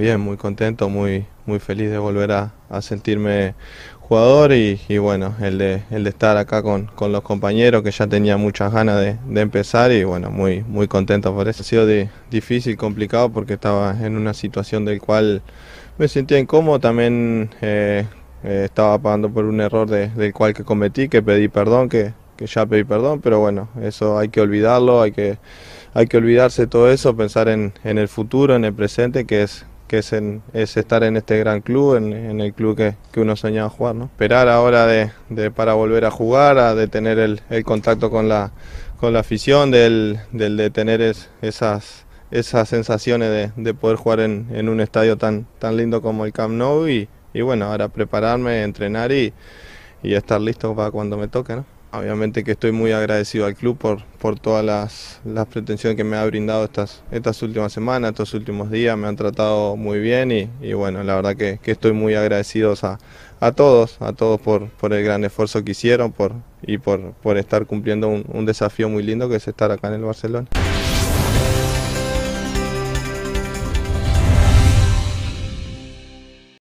bien, muy contento, muy, muy feliz de volver a, sentirme jugador y, bueno, el de, el de estar acá con, los compañeros que ya tenía muchas ganas de, empezar y bueno, muy, muy contento por eso. Ha sido de, difícil, complicado porque estaba en una situación del cual me sentía incómodo, también eh, eh, estaba pagando por un error del cual que cometí, que pedí perdón, que, ya pedí perdón, pero bueno, eso hay que olvidarlo, hay que, hay que olvidarse todo eso, pensar en, en el futuro, en el presente, que es que es, es estar en este gran club, en, el club que, que, uno soñaba jugar. ¿no? Esperar ahora de, de, para volver a jugar, a, de tener el, el contacto con la, con la afición, del, del de tener esas, esas sensaciones de, de poder jugar en, en, un estadio tan, tan lindo como el Camp Nou y, y bueno, ahora prepararme, entrenar y, y estar listo para cuando me toque. ¿no? Obviamente que estoy muy agradecido al club por, todas las, pretensiones que me ha brindado estas, estas últimas semanas, estos últimos días, me han tratado muy bien y, bueno, la verdad que, estoy muy agradecido a, todos, a todos por, el gran esfuerzo que hicieron por, y por, estar cumpliendo un, un desafío muy lindo que es estar acá en el Barcelona.